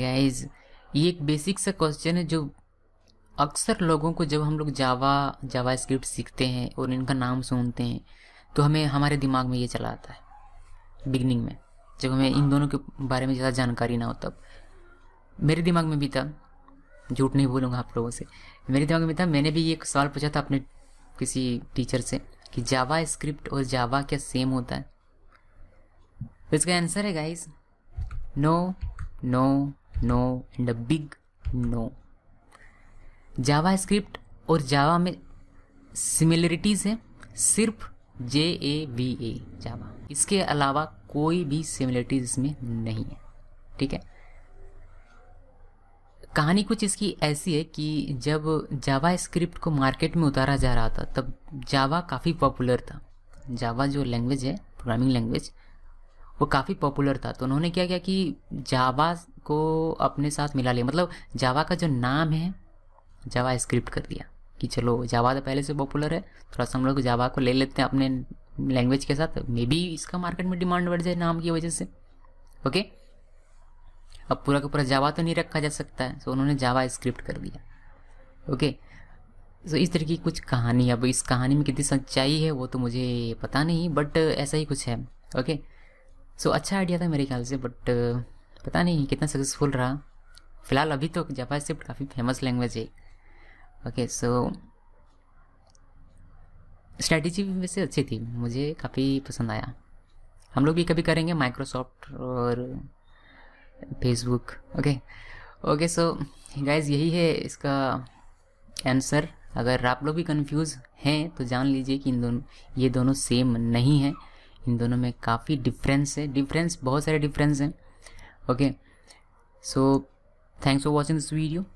guys ये एक basic सा क्वेश्चन है जो अक्सर लोगों को जब हम लोग जावा जावा स्क्रिप्ट सीखते हैं और इनका नाम सुनते हैं तो हमें हमारे दिमाग में ये चला आता है बिगनिंग में जब हमें इन दोनों के बारे में ज़्यादा जानकारी ना हो तब मेरे दिमाग में भी था झूठ नहीं बोलूँगा आप लोगों से मेरे दिमाग में था मैंने भी ये सवाल पूछा था अपने किसी टीचर से कि जावा स्क्रिप्ट और जावा क्या सेम होता है तो इसका आंसर है guys no no no and a big no JavaScript और जावा में सिमिलरिटीज़ हैं सिर्फ जे ए वी ए जावा इसके अलावा कोई भी सिमिलरिटीज़ इसमें नहीं है ठीक है कहानी कुछ इसकी ऐसी है कि जब जावा स्क्रिप्ट को मार्केट में उतारा जा रहा था तब जावा काफ़ी पॉपुलर था जावा जो लैंग्वेज है प्रोग्रामिंग लैंग्वेज वो काफ़ी पॉपुलर था तो उन्होंने क्या किया कि जावा को अपने साथ मिला लिया मतलब जावा का जो नाम है जावा स्क्रिप्ट कर दिया कि चलो जावा तो पहले से पॉपुलर है थोड़ा सा हम लोग जावा को ले लेते हैं अपने लैंग्वेज के साथ मे बी इसका मार्केट में डिमांड बढ़ जाए नाम की वजह से ओके अब पूरा का पूरा जावा तो नहीं रखा जा सकता है सो उन्होंने जावा स्क्रिप्ट कर दिया ओके सो इस तरह की कुछ कहानी अब इस कहानी में कितनी सच्चाई है वो तो मुझे पता नहीं बट ऐसा ही कुछ है ओके सो अच्छा आइडिया था मेरे ख्याल से बट पता नहीं कितना सक्सेसफुल रहा फिलहाल अभी तो जापा स्क्रिप्ट काफ़ी फेमस लैंग्वेज है ओके सो स्ट्रैटेजी भी वैसे अच्छी थी मुझे काफ़ी पसंद आया हम लोग भी कभी करेंगे माइक्रोसॉफ्ट और Facebook okay okay so guys यही है इसका आंसर अगर आप लोग भी कंफ्यूज हैं तो जान लीजिए कि इन दोनों ये दोनों सेम नहीं हैं इन दोनों में काफ़ी डिफरेंस है डिफरेंस बहुत सारे डिफरेंस हैं okay so thanks for watching this video